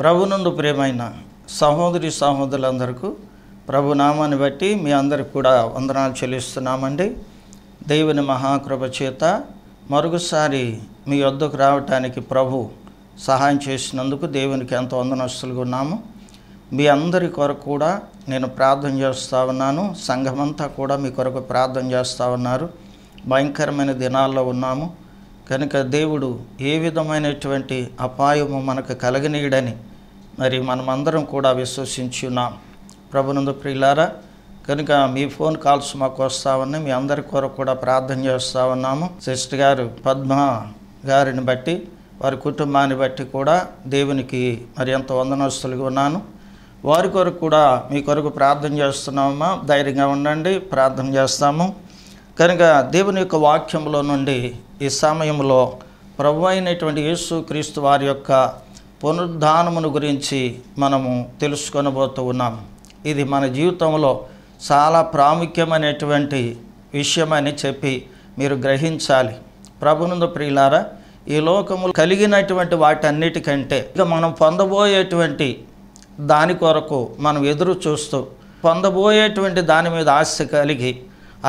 ప్రభు నుండి ప్రేమైన సహోదరి సహోదరులందరకు ప్రభు నామాన్ని బట్టి మీ అందరికి కూడా వందనాలు చెల్లిస్తున్నామండి దేవుని మహాకృప చేత మరొకసారి మీ వద్దకు రావటానికి ప్రభు సహాయం చేసినందుకు దేవునికి ఎంతో వందనస్తులుగా ఉన్నాము మీ అందరి కొరకు కూడా నేను ప్రార్థన చేస్తూ ఉన్నాను సంఘమంతా కూడా మీ కొరకు ప్రార్థన చేస్తూ ఉన్నారు భయంకరమైన దినాల్లో ఉన్నాము కనుక దేవుడు ఏ విధమైనటువంటి అపాయము మనకు కలగనీయడని మరి మనమందరం కూడా విశ్వసించి ఉన్నాం ప్రభునందు ప్రియులారా కనుక మీ ఫోన్ కాల్స్ మాకు వస్తా ఉన్నాయి మీ అందరి కొరకు కూడా ప్రార్థన చేస్తూ ఉన్నాము సిస్టర్ గారు పద్మ గారిని బట్టి వారి కుటుంబాన్ని బట్టి కూడా దేవునికి మరి ఎంత వందనస్తులుగా ఉన్నాను వారి కొరకు కూడా మీ కొరకు ప్రార్థన చేస్తున్నామా ధైర్యంగా ఉండండి ప్రార్థన చేస్తాము కనుక దేవుని యొక్క వాక్యంలో నుండి ఈ సమయంలో ప్రభు అయినటువంటి యేసు క్రీస్తు వారి యొక్క పునరుద్ధానమును గురించి మనము తెలుసుకొనబోతూ ఉన్నాం ఇది మన జీవితంలో చాలా ప్రాముఖ్యమైనటువంటి విషయమని చెప్పి మీరు గ్రహించాలి ప్రభునందు ప్రియులారా ఈ లోకములు కలిగినటువంటి వాటన్నిటికంటే ఇక మనం పొందబోయేటువంటి దాని కొరకు మనం ఎదురు చూస్తూ పొందబోయేటువంటి దాని మీద ఆశ కలిగి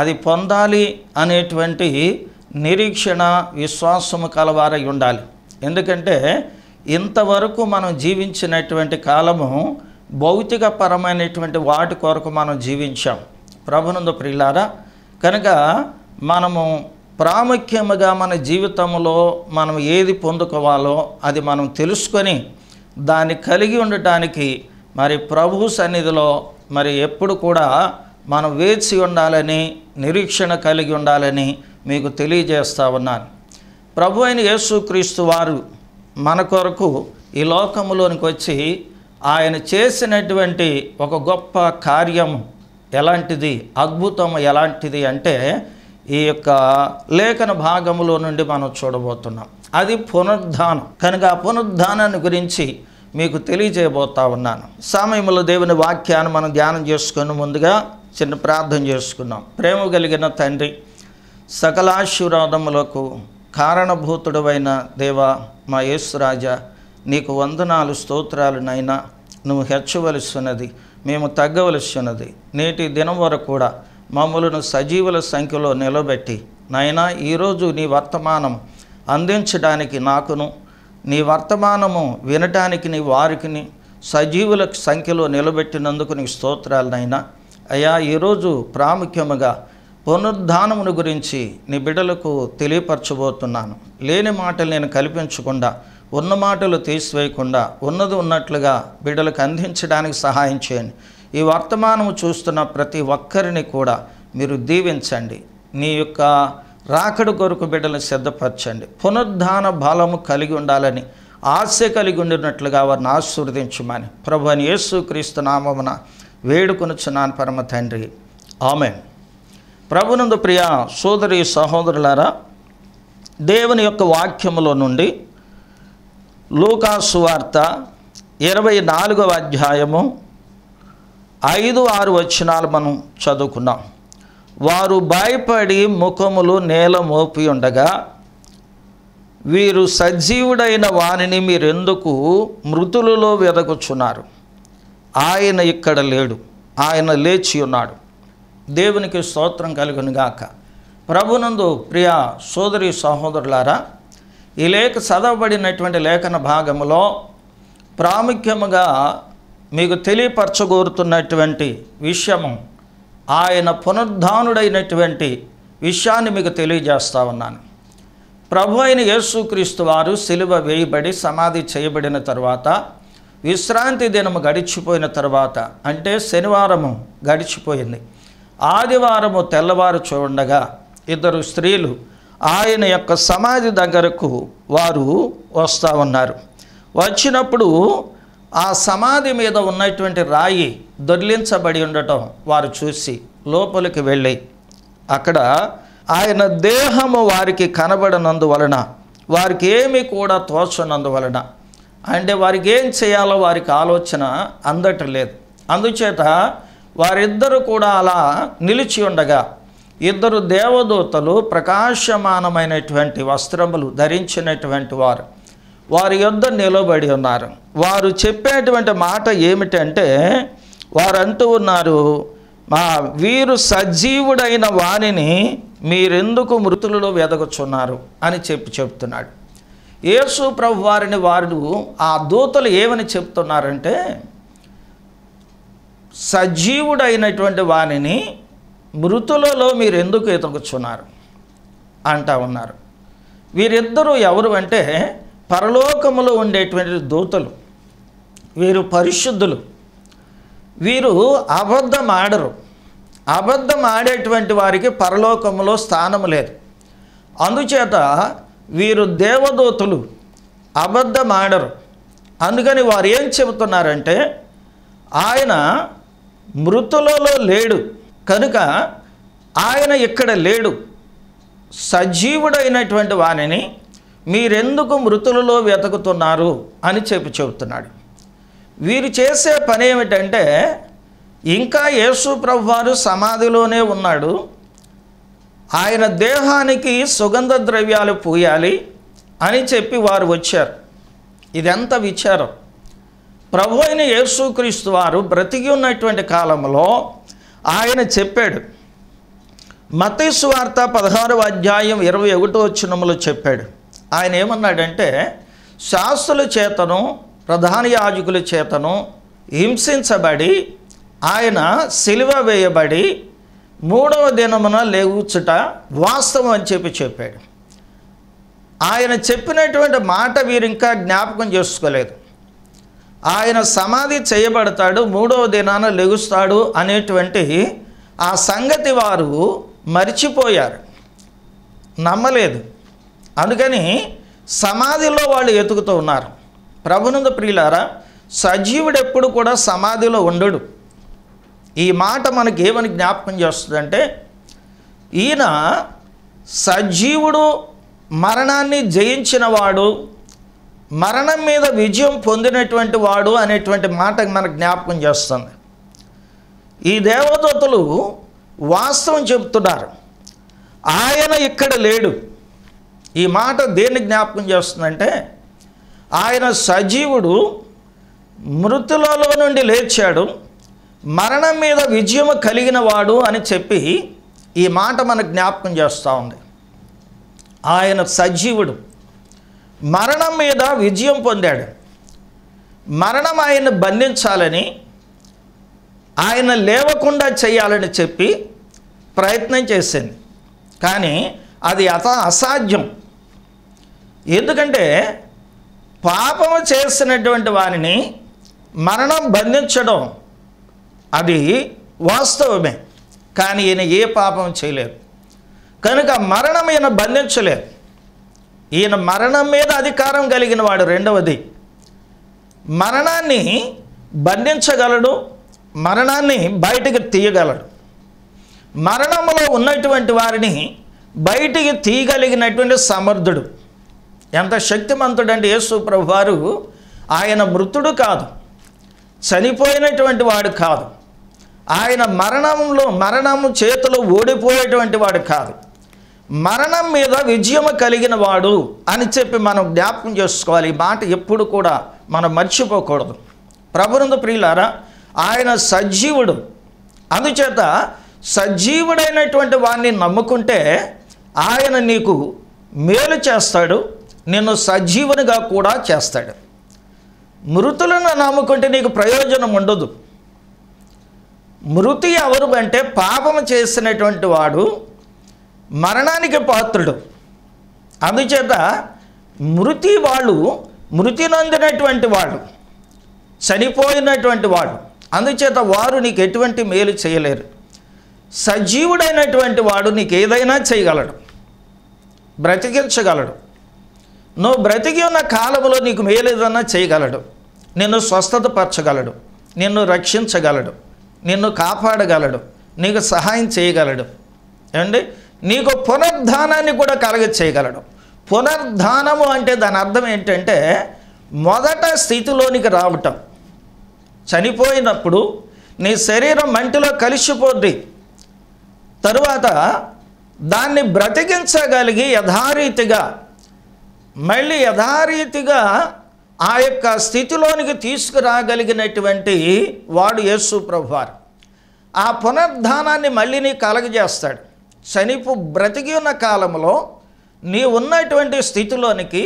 అది పొందాలి అనేటువంటి నిరీక్షణ విశ్వాసము కలవారై ఉండాలి ఎందుకంటే ఇంతవరకు మనం జీవించినటువంటి కాలము భౌతిక పరమైనటువంటి వాటి కొరకు మనం జీవించాం ప్రభునంద ప్రిలారా కనుక మనము ప్రాముఖ్యముగా మన జీవితంలో మనం ఏది పొందుకోవాలో అది మనం తెలుసుకొని దాన్ని కలిగి ఉండటానికి మరి ప్రభు సన్నిధిలో మరి ఎప్పుడు కూడా మనం వేచి ఉండాలని నిరీక్షణ కలిగి ఉండాలని మీకు తెలియజేస్తా ఉన్నాను ప్రభు అయిన యేసుక్రీస్తు వారు మన కొరకు ఈ లోకములోనికి వచ్చి ఆయన చేసినటువంటి ఒక గొప్ప కార్యము ఎలాంటిది అద్భుతం ఎలాంటిది అంటే ఈ యొక్క లేఖన భాగములో నుండి మనం చూడబోతున్నాం అది పునరుద్ధానం కనుక ఆ పునరుద్ధానాన్ని గురించి మీకు తెలియజేయబోతా ఉన్నాను సమయంలో దేవుని వాక్యాన్ని మనం ధ్యానం చేసుకుని ముందుగా చిన్న ప్రార్థన చేసుకున్నాం ప్రేమ కలిగిన తండ్రి సకలాశీర్వాదములకు కారణభూతుడవైన దేవా మా యేసురాజా నీకు వందనాలు స్తోత్రాలు నైనా నువ్వు హెచ్చవలసినది మేము తగ్గవలసినది నేటి దినం వరకు కూడా మమ్మలను సజీవుల సంఖ్యలో నిలబెట్టి నైనా ఈరోజు నీ వర్తమానం అందించడానికి నాకును నీ వర్తమానము వినటానికి నీ వారికిని సజీవుల సంఖ్యలో నిలబెట్టినందుకు నీకు స్తోత్రాలనైనా అయ్యా ఈరోజు ప్రాముఖ్యముగా పునరుద్ధానమును గురించి నీ బిడ్డలకు తెలియపరచబోతున్నాను లేని మాటలు నేను కల్పించకుండా ఉన్న మాటలు తీసివేయకుండా ఉన్నది ఉన్నట్లుగా బిడ్డలకు అందించడానికి సహాయం చేయండి ఈ వర్తమానము చూస్తున్న ప్రతి ఒక్కరిని కూడా మీరు దీవించండి నీ యొక్క రాకడు కొరకు బిడ్డలను సిద్ధపరచండి పునరుద్ధాన బలము కలిగి ఉండాలని ఆశ కలిగి ఉండినట్లుగా వారిని ఆశీర్వదించమని ప్రభు అని యేసు క్రీస్తు నామమున వేడుకొనుచున్నాను పరమ తండ్రి ఆమెన్ ప్రభునందు ప్రియ సోదరి సహోదరులారా దేవుని యొక్క వాక్యములో నుండి లూకాసు వార్త ఇరవై నాలుగవ అధ్యాయము ఐదు ఆరు వచ్చినాలు మనం చదువుకున్నాం వారు భయపడి ముఖములు నేల మోపి ఉండగా వీరు సజీవుడైన వానిని మీరెందుకు మృతులలో వెదకుచున్నారు ఆయన ఇక్కడ లేడు ఆయన లేచి ఉన్నాడు దేవునికి స్తోత్రం కలుగునుగాక ప్రభునందు ప్రియ సోదరి సహోదరులారా ఈ లేఖ చదవబడినటువంటి లేఖన భాగంలో ప్రాముఖ్యముగా మీకు తెలియపరచగోరుతున్నటువంటి విషయము ఆయన పునరుద్ధానుడైనటువంటి విషయాన్ని మీకు తెలియజేస్తా ఉన్నాను ప్రభు అయిన యేసుక్రీస్తు వారు సిలువ వేయబడి సమాధి చేయబడిన తర్వాత విశ్రాంతి దినము గడిచిపోయిన తర్వాత అంటే శనివారము గడిచిపోయింది ఆదివారము తెల్లవారు చూడగా ఇద్దరు స్త్రీలు ఆయన యొక్క సమాధి దగ్గరకు వారు వస్తూ ఉన్నారు వచ్చినప్పుడు ఆ సమాధి మీద ఉన్నటువంటి రాయి దొర్లించబడి ఉండటం వారు చూసి లోపలికి వెళ్ళి అక్కడ ఆయన దేహము వారికి కనబడనందువలన వారికి ఏమీ కూడా తోచనందువలన అంటే వారికి ఏం చేయాలో వారికి ఆలోచన అందటం లేదు అందుచేత వారిద్దరూ కూడా అలా నిలిచి ఉండగా ఇద్దరు దేవదూతలు ప్రకాశమానమైనటువంటి వస్త్రములు ధరించినటువంటి వారు వారి యొద్ద నిలబడి ఉన్నారు వారు చెప్పేటువంటి మాట ఏమిటంటే వారంటూ ఉన్నారు మా వీరు సజీవుడైన వాణిని మీరెందుకు మృతులలో వెదగొచ్చున్నారు అని చెప్పి చెప్తున్నాడు యేసు ప్రభు వారిని వారు ఆ దూతలు ఏమని చెప్తున్నారంటే సజీవుడైనటువంటి వాణిని మృతులలో మీరు ఎందుకు ఎదుగుచున్నారు అంటా ఉన్నారు వీరిద్దరూ ఎవరు అంటే పరలోకములో ఉండేటువంటి దూతలు వీరు పరిశుద్ధులు వీరు అబద్ధం ఆడరు అబద్ధం ఆడేటువంటి వారికి పరలోకములో స్థానం లేదు అందుచేత వీరు దేవదూతలు అబద్ధం ఆడరు అందుకని వారు ఏం చెబుతున్నారంటే ఆయన మృతులలో లేడు కనుక ఆయన ఇక్కడ లేడు సజీవుడైనటువంటి వాణిని మీరెందుకు మృతులలో వెతుకుతున్నారు అని చెప్పి చెబుతున్నాడు వీరు చేసే పని ఏమిటంటే ఇంకా యేసు ప్రభువారు సమాధిలోనే ఉన్నాడు ఆయన దేహానికి సుగంధ ద్రవ్యాలు పూయాలి అని చెప్పి వారు వచ్చారు ఇదెంత విచారం ప్రభు అయిన యేసుక్రీస్తు వారు బ్రతికి ఉన్నటువంటి కాలంలో ఆయన చెప్పాడు మతేసు వార్త పదహారు అధ్యాయం ఇరవై ఒకటో వచ్చినములో చెప్పాడు ఆయన ఏమన్నాడంటే శాస్త్రుల చేతను ప్రధాన యాజకుల చేతను హింసించబడి ఆయన సిలువ వేయబడి మూడవ దినమున లేవుచుట వాస్తవం అని చెప్పి చెప్పాడు ఆయన చెప్పినటువంటి మాట వీరు ఇంకా జ్ఞాపకం చేసుకోలేదు ఆయన సమాధి చేయబడతాడు మూడవ దినాన లెగుస్తాడు అనేటువంటి ఆ సంగతి వారు మరిచిపోయారు నమ్మలేదు అందుకని సమాధిలో వాళ్ళు ఎతుకుతూ ఉన్నారు ప్రభునంద ప్రియులారా సజీవుడు ఎప్పుడు కూడా సమాధిలో ఉండడు ఈ మాట మనకి ఏమని జ్ఞాపకం చేస్తుందంటే ఈయన సజీవుడు మరణాన్ని జయించినవాడు మరణం మీద విజయం పొందినటువంటి వాడు అనేటువంటి మాట మనకు జ్ఞాపకం చేస్తుంది ఈ దేవదూతలు వాస్తవం చెబుతున్నారు ఆయన ఇక్కడ లేడు ఈ మాట దేన్ని జ్ఞాపకం చేస్తుందంటే ఆయన సజీవుడు మృతులలో నుండి లేచాడు మరణం మీద విజయం కలిగిన వాడు అని చెప్పి ఈ మాట మనకు జ్ఞాపకం చేస్తూ ఉంది ఆయన సజీవుడు మరణం మీద విజయం పొందాడు మరణం ఆయన బంధించాలని ఆయన లేవకుండా చేయాలని చెప్పి ప్రయత్నం చేసింది కానీ అది అత అసాధ్యం ఎందుకంటే పాపము చేసినటువంటి వారిని మరణం బంధించడం అది వాస్తవమే కానీ ఈయన ఏ పాపం చేయలేదు కనుక మరణం ఈయన బంధించలేదు ఈయన మరణం మీద అధికారం కలిగిన వాడు రెండవది మరణాన్ని బంధించగలడు మరణాన్ని బయటికి తీయగలడు మరణంలో ఉన్నటువంటి వారిని బయటికి తీయగలిగినటువంటి సమర్థుడు ఎంత అంటే యేసు ప్రభువారు ఆయన మృతుడు కాదు చనిపోయినటువంటి వాడు కాదు ఆయన మరణంలో మరణము చేతిలో ఓడిపోయేటువంటి వాడు కాదు మరణం మీద విజయము కలిగిన వాడు అని చెప్పి మనం జ్ఞాపకం చేసుకోవాలి ఈ మాట ఎప్పుడు కూడా మనం మర్చిపోకూడదు ప్రభునందు ప్రియులారా ఆయన సజీవుడు అందుచేత సజీవుడైనటువంటి వాడిని నమ్ముకుంటే ఆయన నీకు మేలు చేస్తాడు నిన్ను సజీవునిగా కూడా చేస్తాడు మృతులను నమ్ముకుంటే నీకు ప్రయోజనం ఉండదు మృతి ఎవరు అంటే పాపం చేసినటువంటి వాడు మరణానికి పాత్రుడు అందుచేత మృతి వాళ్ళు మృతి నొందినటువంటి వాళ్ళు చనిపోయినటువంటి వాడు అందుచేత వారు నీకు ఎటువంటి మేలు చేయలేరు సజీవుడైనటువంటి వాడు నీకు ఏదైనా చేయగలడు బ్రతికించగలడు నువ్వు బ్రతికి ఉన్న కాలంలో నీకు మేలు ఏదైనా చేయగలడు నిన్ను స్వస్థత పరచగలడు నిన్ను రక్షించగలడు నిన్ను కాపాడగలడు నీకు సహాయం చేయగలడు ఏమండి నీకు పునర్ధానాన్ని కూడా కలగ చేయగలడు పునర్ధానము అంటే దాని అర్థం ఏంటంటే మొదట స్థితిలోనికి రావటం చనిపోయినప్పుడు నీ శరీరం మంటిలో కలిసిపోద్ది తరువాత దాన్ని బ్రతికించగలిగి యథారీతిగా మళ్ళీ యథారీతిగా ఆ యొక్క స్థితిలోనికి తీసుకురాగలిగినటువంటి వాడు యేసు ప్రభువారు ఆ పునర్ధానాన్ని మళ్ళీ నీ కలగజేస్తాడు చనిపు బ్రతికి ఉన్న కాలంలో నీ ఉన్నటువంటి స్థితిలోనికి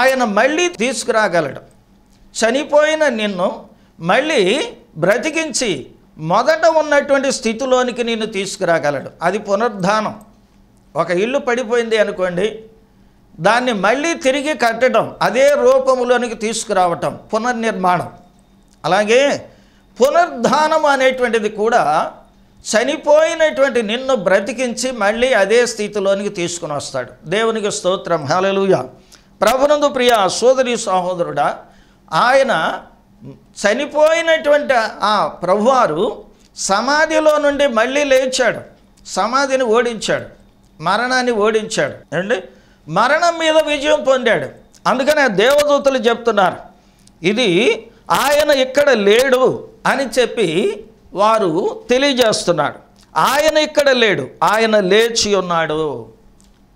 ఆయన మళ్ళీ తీసుకురాగలడు చనిపోయిన నిన్ను మళ్ళీ బ్రతికించి మొదట ఉన్నటువంటి స్థితిలోనికి నిన్ను తీసుకురాగలడు అది పునరుద్ధానం ఒక ఇల్లు పడిపోయింది అనుకోండి దాన్ని మళ్ళీ తిరిగి కట్టడం అదే రూపంలోనికి తీసుకురావటం పునర్నిర్మాణం అలాగే పునర్ధానం అనేటువంటిది కూడా చనిపోయినటువంటి నిన్ను బ్రతికించి మళ్ళీ అదే స్థితిలోనికి తీసుకుని వస్తాడు దేవునికి స్తోత్రం హలలుయ ప్రభునందు ప్రియ సోదరి సహోదరుడా ఆయన చనిపోయినటువంటి ఆ ప్రభువారు సమాధిలో నుండి మళ్ళీ లేచాడు సమాధిని ఓడించాడు మరణాన్ని ఓడించాడు అండి మరణం మీద విజయం పొందాడు అందుకనే దేవదూతలు చెప్తున్నారు ఇది ఆయన ఇక్కడ లేడు అని చెప్పి వారు తెలియజేస్తున్నాడు ఆయన ఇక్కడ లేడు ఆయన లేచి ఉన్నాడు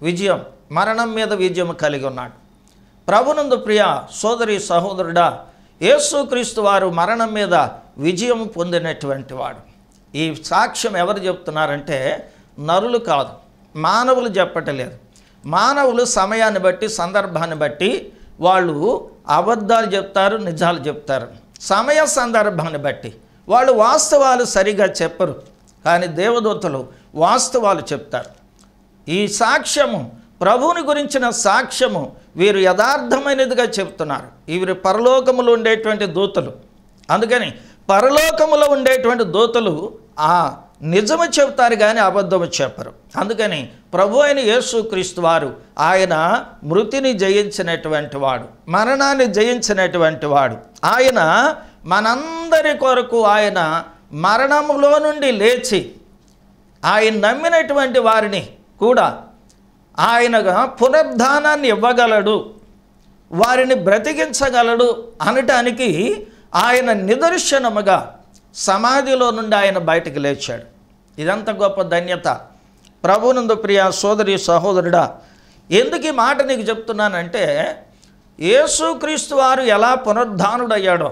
విజయం మరణం మీద విజయం కలిగి ఉన్నాడు ప్రభునందు ప్రియ సోదరి సహోదరుడా యేసుక్రీస్తు వారు మరణం మీద విజయం పొందినటువంటి వాడు ఈ సాక్ష్యం ఎవరు చెప్తున్నారంటే నరులు కాదు మానవులు చెప్పటలేదు మానవులు సమయాన్ని బట్టి సందర్భాన్ని బట్టి వాళ్ళు అబద్ధాలు చెప్తారు నిజాలు చెప్తారు సమయ సందర్భాన్ని బట్టి వాళ్ళు వాస్తవాలు సరిగా చెప్పరు కానీ దేవదూతలు వాస్తవాలు చెప్తారు ఈ సాక్ష్యము ప్రభువుని గురించిన సాక్ష్యము వీరు యథార్థమైనదిగా చెప్తున్నారు వీరు పరలోకములో ఉండేటువంటి దూతలు అందుకని పరలోకములో ఉండేటువంటి దూతలు ఆ నిజము చెప్తారు కానీ అబద్ధము చెప్పరు అందుకని ప్రభు అయిన యేసుక్రీస్తు వారు ఆయన మృతిని జయించినటువంటి వాడు మరణాన్ని జయించినటువంటి వాడు ఆయన మనందరి కొరకు ఆయన మరణంలో నుండి లేచి ఆయన నమ్మినటువంటి వారిని కూడా ఆయనగా పునరుద్ధానాన్ని ఇవ్వగలడు వారిని బ్రతికించగలడు అనటానికి ఆయన నిదర్శనముగా సమాధిలో నుండి ఆయన బయటకు లేచాడు ఇదంత గొప్ప ధన్యత ప్రభునందు ప్రియ సోదరి సహోదరుడా ఎందుకు ఈ మాట నీకు చెప్తున్నానంటే యేసుక్రీస్తు వారు ఎలా పునరుద్ధానుడయ్యాడో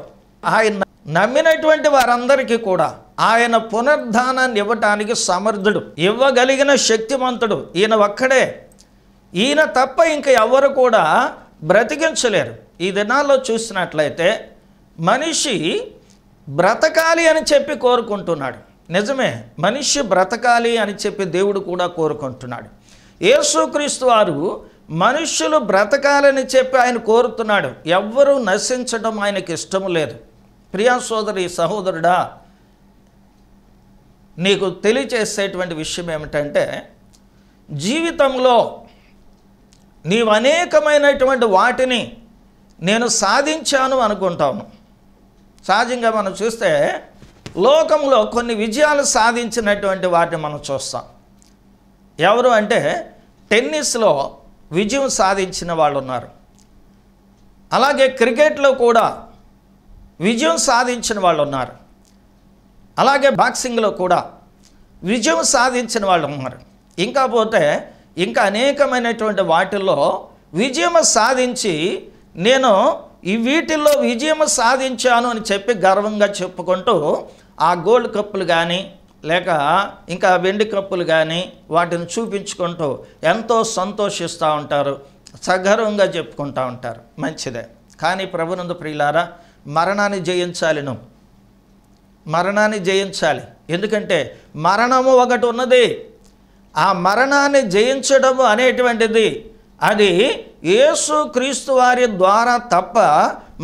ఆయన నమ్మినటువంటి వారందరికీ కూడా ఆయన పునర్ధానాన్ని ఇవ్వటానికి సమర్థుడు ఇవ్వగలిగిన శక్తిమంతుడు ఈయన ఒక్కడే ఈయన తప్ప ఇంక ఎవరు కూడా బ్రతికించలేరు ఈ దినాల్లో చూసినట్లయితే మనిషి బ్రతకాలి అని చెప్పి కోరుకుంటున్నాడు నిజమే మనిషి బ్రతకాలి అని చెప్పి దేవుడు కూడా కోరుకుంటున్నాడు యేసుక్రీస్తు వారు మనుష్యులు బ్రతకాలని చెప్పి ఆయన కోరుతున్నాడు ఎవ్వరూ నశించడం ఆయనకి ఇష్టం లేదు ప్రియా సోదరి సహోదరుడా నీకు తెలియచేసేటువంటి విషయం ఏమిటంటే జీవితంలో నీవు అనేకమైనటువంటి వాటిని నేను సాధించాను అనుకుంటాను సహజంగా మనం చూస్తే లోకంలో కొన్ని విజయాలు సాధించినటువంటి వాటిని మనం చూస్తాం ఎవరు అంటే టెన్నిస్లో విజయం సాధించిన వాళ్ళు ఉన్నారు అలాగే క్రికెట్లో కూడా విజయం సాధించిన వాళ్ళు ఉన్నారు అలాగే బాక్సింగ్లో కూడా విజయం సాధించిన వాళ్ళు ఉన్నారు ఇంకా పోతే ఇంకా అనేకమైనటువంటి వాటిల్లో విజయం సాధించి నేను ఈ వీటిల్లో విజయం సాధించాను అని చెప్పి గర్వంగా చెప్పుకుంటూ ఆ గోల్డ్ కప్పులు కానీ లేక ఇంకా వెండి కప్పులు కానీ వాటిని చూపించుకుంటూ ఎంతో సంతోషిస్తూ ఉంటారు సగర్వంగా చెప్పుకుంటూ ఉంటారు మంచిదే కానీ ప్రభునందు ప్రియులారా మరణాన్ని జయించాలిను మరణాన్ని జయించాలి ఎందుకంటే మరణము ఒకటి ఉన్నది ఆ మరణాన్ని జయించడము అనేటువంటిది అది యేసు క్రీస్తు వారి ద్వారా తప్ప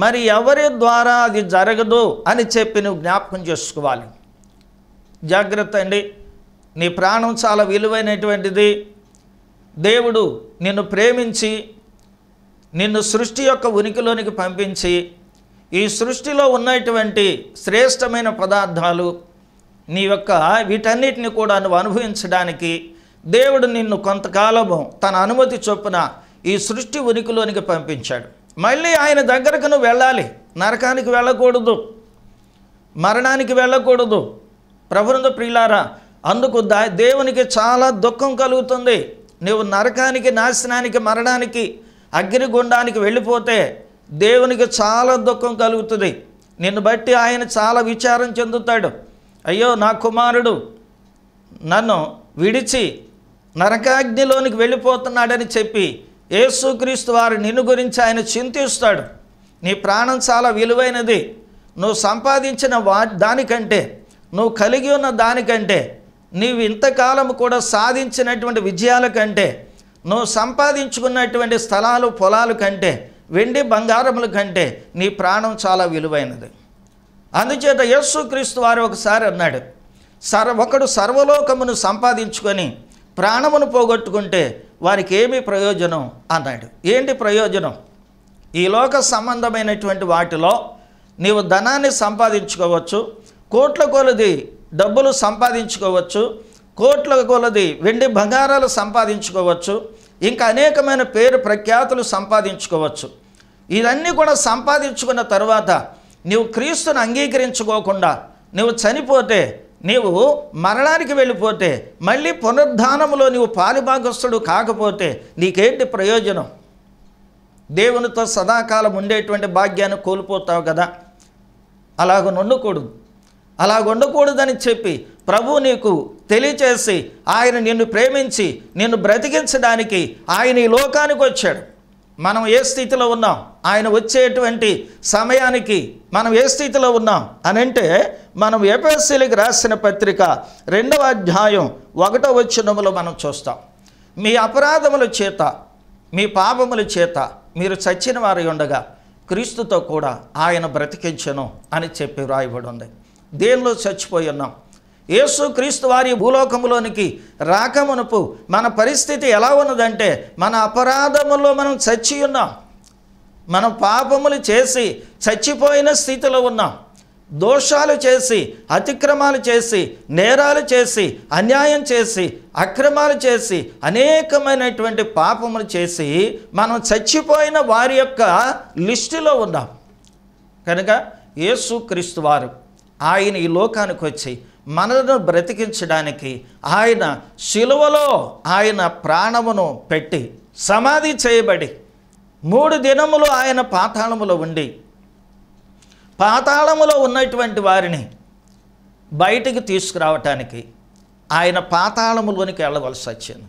మరి ఎవరి ద్వారా అది జరగదు అని చెప్పి నువ్వు జ్ఞాపకం చేసుకోవాలి జాగ్రత్త అండి నీ ప్రాణం చాలా విలువైనటువంటిది దేవుడు నిన్ను ప్రేమించి నిన్ను సృష్టి యొక్క ఉనికిలోనికి పంపించి ఈ సృష్టిలో ఉన్నటువంటి శ్రేష్టమైన పదార్థాలు నీ యొక్క వీటన్నిటిని కూడా నువ్వు అనుభవించడానికి దేవుడు నిన్ను కొంతకాలము తన అనుమతి చొప్పున ఈ సృష్టి ఉనికిలోనికి పంపించాడు మళ్ళీ ఆయన దగ్గరకు నువ్వు వెళ్ళాలి నరకానికి వెళ్ళకూడదు మరణానికి వెళ్ళకూడదు ప్రభునంద ప్రియులారా అందుకు దా దేవునికి చాలా దుఃఖం కలుగుతుంది నువ్వు నరకానికి నాశనానికి మరణానికి అగ్నిగుండానికి వెళ్ళిపోతే దేవునికి చాలా దుఃఖం కలుగుతుంది నిన్ను బట్టి ఆయన చాలా విచారం చెందుతాడు అయ్యో నా కుమారుడు నన్ను విడిచి నరకాగ్నిలోనికి వెళ్ళిపోతున్నాడని చెప్పి యేసుక్రీస్తు వారు నిన్ను గురించి ఆయన చింతిస్తాడు నీ ప్రాణం చాలా విలువైనది నువ్వు సంపాదించిన వా దానికంటే నువ్వు కలిగి ఉన్న దానికంటే నీవు ఇంతకాలం కూడా సాధించినటువంటి విజయాల కంటే నువ్వు సంపాదించుకున్నటువంటి స్థలాలు పొలాలు కంటే వెండి బంగారముల కంటే నీ ప్రాణం చాలా విలువైనది అందుచేత యేసుక్రీస్తు వారు ఒకసారి అన్నాడు సర్ ఒకడు సర్వలోకమును సంపాదించుకొని ప్రాణమును పోగొట్టుకుంటే వారికి ఏమి ప్రయోజనం అన్నాడు ఏంటి ప్రయోజనం ఈ లోక సంబంధమైనటువంటి వాటిలో నీవు ధనాన్ని సంపాదించుకోవచ్చు కోట్ల కొలది డబ్బులు సంపాదించుకోవచ్చు కోట్ల కొలది వెండి బంగారాలు సంపాదించుకోవచ్చు ఇంకా అనేకమైన పేరు ప్రఖ్యాతులు సంపాదించుకోవచ్చు ఇవన్నీ కూడా సంపాదించుకున్న తర్వాత నీవు క్రీస్తుని అంగీకరించుకోకుండా నువ్వు చనిపోతే నీవు మరణానికి వెళ్ళిపోతే మళ్ళీ పునరుద్ధానంలో నీవు పాలిభాగస్థుడు కాకపోతే నీకేంటి ప్రయోజనం దేవునితో సదాకాలం ఉండేటువంటి భాగ్యాన్ని కోల్పోతావు కదా అలాగ ఉండకూడదు అలాగ ఉండకూడదని చెప్పి ప్రభు నీకు తెలియచేసి ఆయన నిన్ను ప్రేమించి నిన్ను బ్రతికించడానికి ఆయన ఈ లోకానికి వచ్చాడు మనం ఏ స్థితిలో ఉన్నాం ఆయన వచ్చేటువంటి సమయానికి మనం ఏ స్థితిలో ఉన్నాం అని అంటే మనం ఎపిఎస్సీలకు రాసిన పత్రిక రెండవ అధ్యాయం ఒకటో వచ్చినములో మనం చూస్తాం మీ అపరాధముల చేత మీ పాపముల చేత మీరు చచ్చిన వారి ఉండగా క్రీస్తుతో కూడా ఆయన బ్రతికించను అని చెప్పి వ్రాయబడి ఉంది దేనిలో చచ్చిపోయి ఉన్నాం యేసుక్రీస్తు వారి భూలోకములోనికి రాకమునపు మన పరిస్థితి ఎలా ఉన్నదంటే మన అపరాధములో మనం చచ్చి ఉన్నాం మనం పాపములు చేసి చచ్చిపోయిన స్థితిలో ఉన్నాం దోషాలు చేసి అతిక్రమాలు చేసి నేరాలు చేసి అన్యాయం చేసి అక్రమాలు చేసి అనేకమైనటువంటి పాపములు చేసి మనం చచ్చిపోయిన వారి యొక్క లిస్టులో ఉన్నాం కనుక యేసుక్రీస్తు వారు ఆయన ఈ లోకానికి వచ్చి మనలను బ్రతికించడానికి ఆయన శిలువలో ఆయన ప్రాణమును పెట్టి సమాధి చేయబడి మూడు దినములు ఆయన పాతాళములో ఉండి పాతాళములో ఉన్నటువంటి వారిని బయటికి తీసుకురావటానికి ఆయన పాతాళములోనికి వెళ్ళవలసి వచ్చింది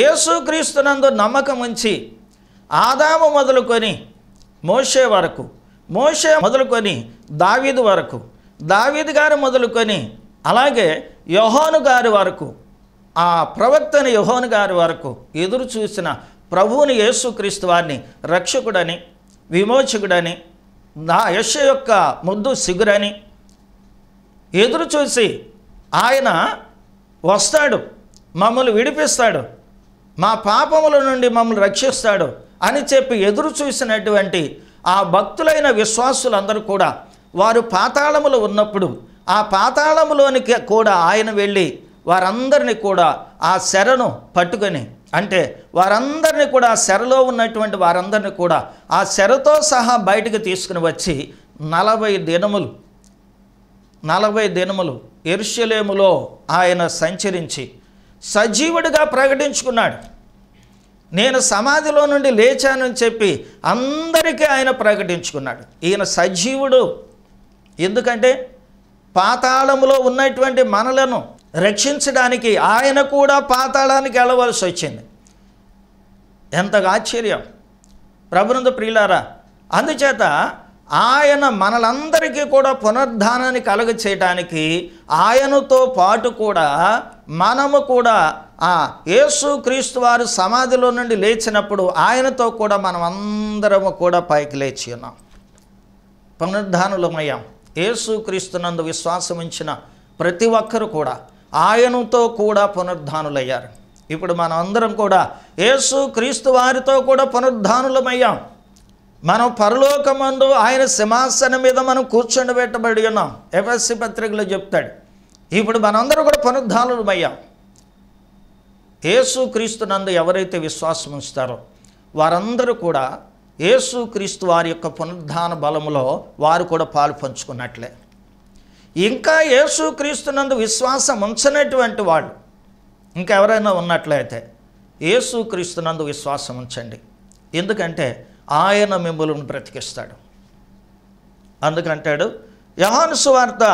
యేసుక్రీస్తునందు నమ్మకం ఉంచి ఆదాము మొదలుకొని మోషే వరకు మోషే మొదలుకొని దావీదు వరకు దావీద్ గారు మొదలుకొని అలాగే యోహోను గారి వరకు ఆ ప్రవక్తని యోహోను గారి వరకు ఎదురు చూసిన ప్రభువుని యేసుక్రీస్తు వారిని రక్షకుడని విమోచకుడని నా యశ యొక్క ముద్దు సిగురని ఎదురు చూసి ఆయన వస్తాడు మమ్మల్ని విడిపిస్తాడు మా పాపముల నుండి మమ్మల్ని రక్షిస్తాడు అని చెప్పి ఎదురు చూసినటువంటి ఆ భక్తులైన విశ్వాసులందరూ కూడా వారు పాతాళములు ఉన్నప్పుడు ఆ పాతాళములోనికి కూడా ఆయన వెళ్ళి వారందరినీ కూడా ఆ శరను పట్టుకొని అంటే వారందరినీ కూడా శరలో ఉన్నటువంటి వారందరినీ కూడా ఆ శరతో సహా బయటకు తీసుకుని వచ్చి నలభై దినములు నలభై దినములు ఎరుషలేములో ఆయన సంచరించి సజీవుడిగా ప్రకటించుకున్నాడు నేను సమాధిలో నుండి లేచానని చెప్పి అందరికీ ఆయన ప్రకటించుకున్నాడు ఈయన సజీవుడు ఎందుకంటే పాతాళములో ఉన్నటువంటి మనలను రక్షించడానికి ఆయన కూడా పాతాళానికి వెళ్ళవలసి వచ్చింది ఎంత ఆశ్చర్యం ప్రభునంద ప్రియులారా అందుచేత ఆయన మనలందరికీ కూడా పునరుద్ధానాన్ని కలుగ చేయడానికి ఆయనతో పాటు కూడా మనము కూడా ఆ యేసు క్రీస్తు వారు సమాధిలో నుండి లేచినప్పుడు ఆయనతో కూడా మనం అందరము కూడా పైకి లేచి ఉన్నాం పునరుద్ధానులమయ్యాం విశ్వాసం విశ్వాసముంచిన ప్రతి ఒక్కరు కూడా ఆయనతో కూడా పునరుద్ధానులయ్యారు ఇప్పుడు మనం అందరం కూడా యేసు క్రీస్తు వారితో కూడా పునరుద్ధానులమయ్యాం మనం పరలోకమందు ఆయన సింహాసనం మీద మనం కూర్చొని పెట్టబడి ఉన్నాం ఎఫ్ఎస్సి పత్రికలో చెప్తాడు ఇప్పుడు మనందరం కూడా పునరుద్ధానులమయ్యాం యేసు క్రీస్తునందు ఎవరైతే విశ్వాసం ఉంచుతారో వారందరూ కూడా యేసుక్రీస్తు వారి యొక్క పునరుద్ధాన బలములో వారు కూడా పాలు పంచుకున్నట్లే ఇంకా యేసుక్రీస్తునందు విశ్వాసం ఉంచనటువంటి వాళ్ళు ఇంకెవరైనా ఉన్నట్లయితే యేసుక్రీస్తునందు విశ్వాసం ఉంచండి ఎందుకంటే ఆయన మిమ్మల్ని బ్రతికిస్తాడు అందుకంటాడు యహాను సువార్త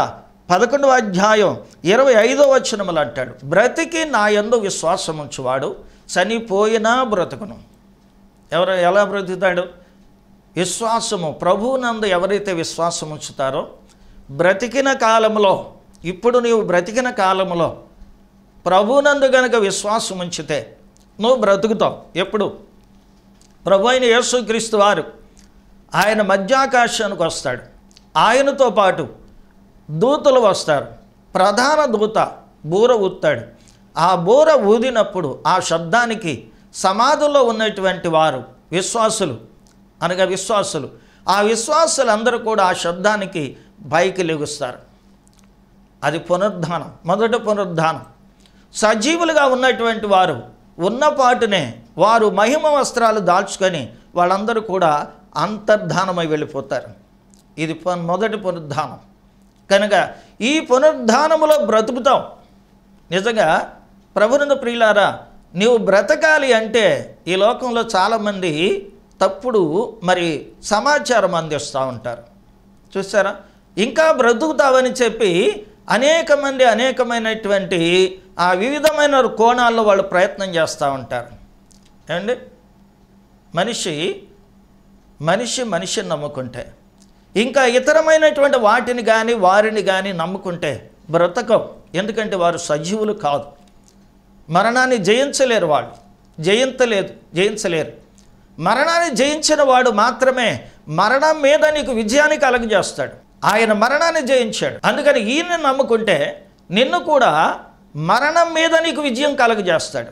పదకొండవ అధ్యాయం ఇరవై ఐదో వచనములు అంటాడు బ్రతికి నా ఎందు విశ్వాసం ఉంచువాడు చనిపోయినా బ్రతుకును ఎవరు ఎలా బ్రతుకుతాడు విశ్వాసము ప్రభువునందు ఎవరైతే విశ్వాసం ఉంచుతారో బ్రతికిన కాలంలో ఇప్పుడు నీవు బ్రతికిన కాలంలో ప్రభునందు గనక విశ్వాసం ఉంచితే నువ్వు బ్రతుకుతావు ఎప్పుడు ప్రభు అయిన యేసుక్రీస్తు వారు ఆయన మధ్యాకాశానికి వస్తాడు ఆయనతో పాటు దూతలు వస్తారు ప్రధాన దూత బూర ఊతాడు ఆ బూర ఊదినప్పుడు ఆ శబ్దానికి సమాధుల్లో ఉన్నటువంటి వారు విశ్వాసులు అనగా విశ్వాసులు ఆ విశ్వాసులందరూ కూడా ఆ శబ్దానికి పైకి లెగుస్తారు అది పునరుద్ధానం మొదటి పునరుద్ధానం సజీవులుగా ఉన్నటువంటి వారు ఉన్నపాటునే వారు మహిమ వస్త్రాలు దాల్చుకొని వాళ్ళందరూ కూడా అంతర్ధానమై వెళ్ళిపోతారు ఇది మొదటి పునరుద్ధానం కనుక ఈ పునరుద్ధానములో బ్రతుకుతాం నిజంగా ప్రభునంద ప్రియులారా నీవు బ్రతకాలి అంటే ఈ లోకంలో చాలామంది తప్పుడు మరి సమాచారం అందిస్తూ ఉంటారు చూసారా ఇంకా బ్రతుకుతావని చెప్పి అనేక మంది అనేకమైనటువంటి ఆ వివిధమైన కోణాల్లో వాళ్ళు ప్రయత్నం చేస్తూ ఉంటారు ఏమండి మనిషి మనిషి మనిషిని నమ్ముకుంటే ఇంకా ఇతరమైనటువంటి వాటిని కానీ వారిని కానీ నమ్ముకుంటే బ్రతకం ఎందుకంటే వారు సజీవులు కాదు మరణాన్ని జయించలేరు వాళ్ళు జయించలేదు జయించలేరు మరణాన్ని జయించిన వాడు మాత్రమే మరణం మీద నీకు విజయానికి అలగజేస్తాడు ఆయన మరణాన్ని జయించాడు అందుకని ఈయన నమ్ముకుంటే నిన్ను కూడా మరణం మీద నీకు విజయం కలగజేస్తాడు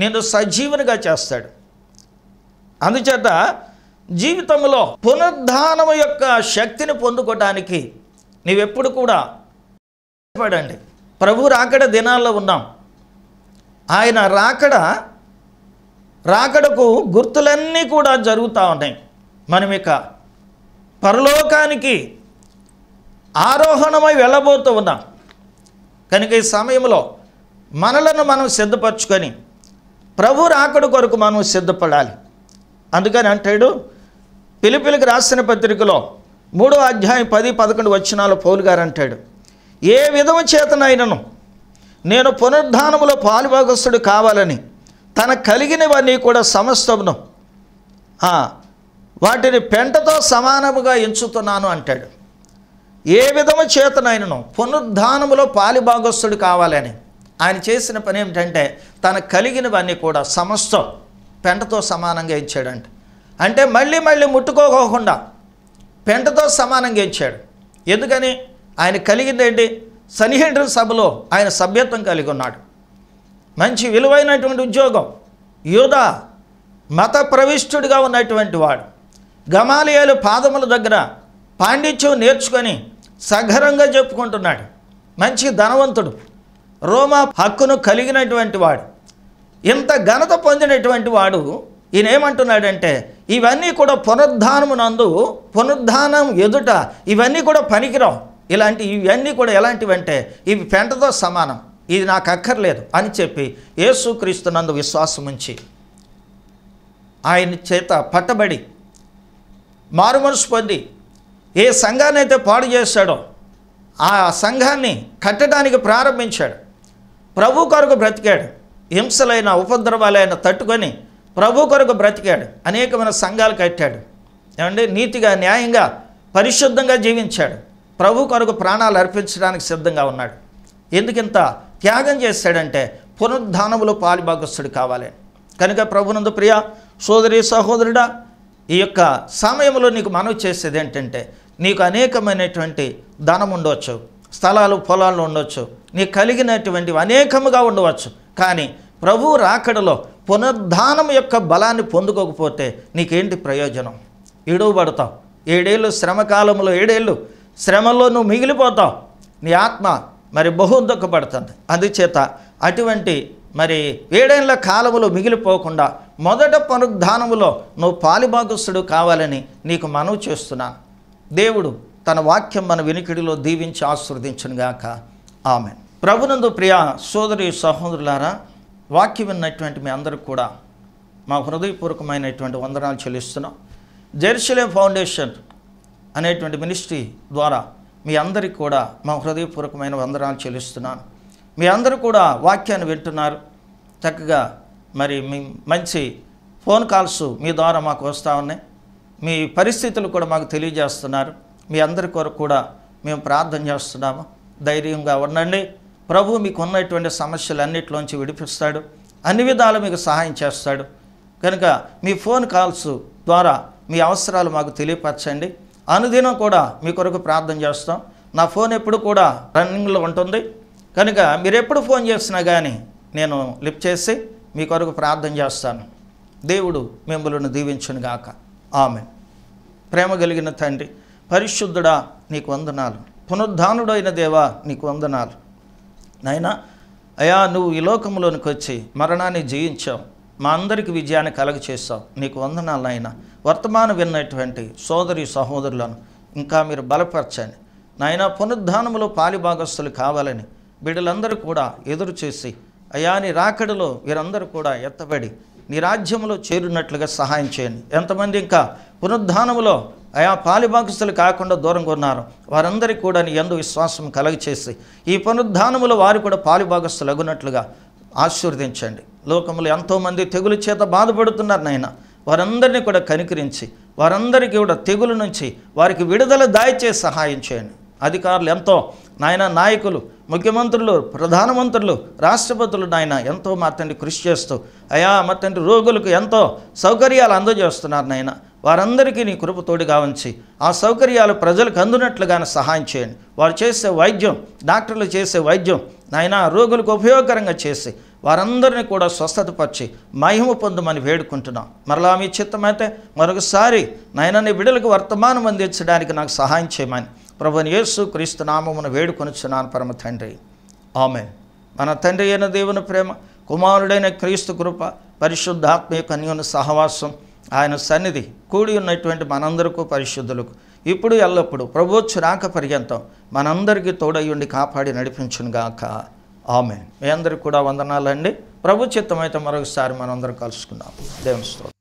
నిన్ను సజీవునిగా చేస్తాడు అందుచేత జీవితంలో పునరుద్ధానం యొక్క శక్తిని పొందుకోవడానికి నీవెప్పుడు కూడా పడండి ప్రభు రాకడ దినాల్లో ఉన్నాం ఆయన రాకడ రాకడకు గుర్తులన్నీ కూడా జరుగుతూ ఉన్నాయి మనం ఇక పరలోకానికి ఆరోహణమై వెళ్ళబోతూ ఉన్నాం కనుక ఈ సమయంలో మనలను మనం సిద్ధపరచుకొని ప్రభు రాకడు కొరకు మనం సిద్ధపడాలి అందుకని అంటాడు పిలిపిలికి రాసిన పత్రికలో మూడో అధ్యాయం పది పదకొండు వచ్చినాలో పౌలు గారు అంటాడు ఏ విధము చేతనైనను నేను పునరుద్ధానములో పాలుభాగస్తుడు కావాలని తన కలిగినవన్నీ కూడా సమస్తమును వాటిని పెంటతో సమానముగా ఎంచుతున్నాను అంటాడు ఏ విధము చేతనైనను పునరుద్ధానములో పాలిభాగస్తుడు కావాలని ఆయన చేసిన పని ఏమిటంటే తన కలిగినవన్నీ కూడా సమస్తం పెంటతో సమానంగా ఇచ్చాడంట అంటే మళ్ళీ మళ్ళీ ముట్టుకోకోకుండా పెంటతో సమానంగా ఇచ్చాడు ఎందుకని ఆయన కలిగిందేంటి సన్నిహేండ్రన్ సభలో ఆయన సభ్యత్వం కలిగి ఉన్నాడు మంచి విలువైనటువంటి ఉద్యోగం యోధ మత ప్రవిష్ఠుడిగా ఉన్నటువంటి వాడు గమాలయాలు పాదముల దగ్గర పాండిత్యం నేర్చుకొని సఘరంగా చెప్పుకుంటున్నాడు మంచి ధనవంతుడు రోమా హక్కును కలిగినటువంటి వాడు ఇంత ఘనత పొందినటువంటి వాడు ఈయన ఏమంటున్నాడంటే ఇవన్నీ కూడా పునరుద్ధానమునందు పునరుద్ధానం ఎదుట ఇవన్నీ కూడా పనికిరావు ఇలాంటి ఇవన్నీ కూడా ఎలాంటివంటే ఇవి పెంటతో సమానం ఇది నాకు అక్కర్లేదు అని చెప్పి నందు విశ్వాసం ఉంచి ఆయన చేత పట్టబడి మారుమనసు పొంది ఏ సంఘాన్ని అయితే పాడు చేశాడో ఆ సంఘాన్ని కట్టడానికి ప్రారంభించాడు ప్రభు కొరకు బ్రతికాడు హింసలైన ఉపద్రవాలైన తట్టుకొని ప్రభు కొరకు బ్రతికాడు అనేకమైన సంఘాలు కట్టాడు ఏమంటే నీతిగా న్యాయంగా పరిశుద్ధంగా జీవించాడు ప్రభు కొరకు ప్రాణాలు అర్పించడానికి సిద్ధంగా ఉన్నాడు ఎందుకింత త్యాగం చేశాడంటే పునరుద్ధానములో పాలిభాగస్తుడు కావాలి కనుక ప్రభునందు ప్రియ సోదరి సహోదరుడా ఈ యొక్క సమయంలో నీకు మనవి చేసేది ఏంటంటే నీకు అనేకమైనటువంటి ధనం ఉండవచ్చు స్థలాలు పొలాలు ఉండవచ్చు నీకు కలిగినటువంటివి అనేకముగా ఉండవచ్చు కానీ ప్రభు రాకడలో పునరుద్ధానం యొక్క బలాన్ని పొందుకోకపోతే నీకేంటి ప్రయోజనం ఏడవబడతావు ఏడేళ్ళు శ్రమకాలంలో ఏడేళ్ళు శ్రమలో నువ్వు మిగిలిపోతావు నీ ఆత్మ మరి బహు దుఃఖపడుతుంది అందుచేత అటువంటి మరి ఏడేళ్ల కాలములో మిగిలిపోకుండా మొదట పునరుద్ధానములో నువ్వు పాలిభాగస్సుడు కావాలని నీకు మనవి చేస్తున్నాను దేవుడు తన వాక్యం మన వినికిడిలో దీవించి ఆశీర్వదించునుగాక ఆమె ప్రభునందు ప్రియ సోదరి సహోదరులారా వాక్యం విన్నటువంటి మీ అందరికి కూడా మా హృదయపూర్వకమైనటువంటి వందనాలు చెల్లిస్తున్నాం జెరూసలేం ఫౌండేషన్ అనేటువంటి మినిస్ట్రీ ద్వారా మీ అందరికీ కూడా మా హృదయపూర్వకమైన వందనాలు చెల్లిస్తున్నాను మీ అందరూ కూడా వాక్యాన్ని వింటున్నారు చక్కగా మరి మీ మంచి ఫోన్ కాల్స్ మీ ద్వారా మాకు వస్తూ ఉన్నాయి మీ పరిస్థితులు కూడా మాకు తెలియజేస్తున్నారు మీ అందరి కొరకు కూడా మేము ప్రార్థన చేస్తున్నాము ధైర్యంగా ఉండండి ప్రభు మీకు ఉన్నటువంటి సమస్యలన్నిటిలోంచి విడిపిస్తాడు అన్ని విధాలు మీకు సహాయం చేస్తాడు కనుక మీ ఫోన్ కాల్స్ ద్వారా మీ అవసరాలు మాకు తెలియపరచండి అనుదినం కూడా మీ కొరకు ప్రార్థన చేస్తాం నా ఫోన్ ఎప్పుడు కూడా రన్నింగ్లో ఉంటుంది కనుక మీరు ఎప్పుడు ఫోన్ చేసినా కానీ నేను లిఫ్ట్ చేసి మీ కొరకు ప్రార్థన చేస్తాను దేవుడు మిమ్మల్ని దీవించును గాక ఆమె ప్రేమ కలిగిన తండ్రి పరిశుద్ధుడా నీకు వందనాలు పునరుద్ధానుడైన దేవా నీకు వందనాలు నాయనా అయా నువ్వు ఈ లోకంలోనికి వచ్చి మరణాన్ని జయించావు మా అందరికి విజయాన్ని కలగ చేస్తావు నీకు వందనాలు నాయన వర్తమానం విన్నటువంటి సోదరి సహోదరులను ఇంకా మీరు బలపరచండి నాయన పునరుద్ధానములో పాలిభాగస్తులు కావాలని బిడ్డలందరూ కూడా ఎదురు చేసి అయా నీ రాకడలో వీరందరూ కూడా ఎత్తబడి నీ రాజ్యంలో చేరినట్లుగా సహాయం చేయండి ఎంతమంది ఇంకా పునరుద్ధానములో ఆయా పాలిభాగస్తులు కాకుండా దూరంగా ఉన్నారు వారందరికీ కూడా నీ ఎందు విశ్వాసం కలగచేసి ఈ పునరుద్ధానములో వారు కూడా పాలిభాగస్తులు అగునట్లుగా ఆశీర్వదించండి లోకంలో ఎంతోమంది తెగులు చేత బాధపడుతున్నారు నాయన వారందరినీ కూడా కనికరించి వారందరికీ కూడా తెగులు నుంచి వారికి విడుదల దాయిచే సహాయం చేయండి అధికారులు ఎంతో నాయన నాయకులు ముఖ్యమంత్రులు ప్రధానమంత్రులు రాష్ట్రపతులు నాయన ఎంతో మా తండ్రి కృషి చేస్తూ అయా మా తండ్రి రోగులకు ఎంతో సౌకర్యాలు అందజేస్తున్నారు నాయన వారందరికీ నీ కృప ఉంచి ఆ సౌకర్యాలు ప్రజలకు అందునట్లుగానే సహాయం చేయండి వారు చేసే వైద్యం డాక్టర్లు చేసే వైద్యం నాయన రోగులకు ఉపయోగకరంగా చేసి వారందరినీ కూడా స్వస్థతపరిచి మహిమ పొందమని వేడుకుంటున్నాం మరలా మీ చిత్తమైతే మరొకసారి నాయన నీ వర్తమానం అందించడానికి నాకు సహాయం చేయమని ప్రభుని యేసు క్రీస్తు నామమును వేడుకొనిచున్నాను పరమ తండ్రి ఆమె మన తండ్రి అయిన దేవుని ప్రేమ కుమారుడైన క్రీస్తు కృప పరిశుద్ధాత్మ కన్యను సహవాసం ఆయన సన్నిధి కూడి ఉన్నటువంటి మనందరకు పరిశుద్ధులకు ఇప్పుడు ఎల్లప్పుడూ ప్రభుత్వ రాక పర్యంతం మనందరికీ తోడయ్యుండి కాపాడి నడిపించునుగాక ఆమె మీ అందరికి కూడా వందనాలండి ప్రభు చిత్తమైతే మరొకసారి అందరం కలుసుకుందాం దేవుని స్తోత్రం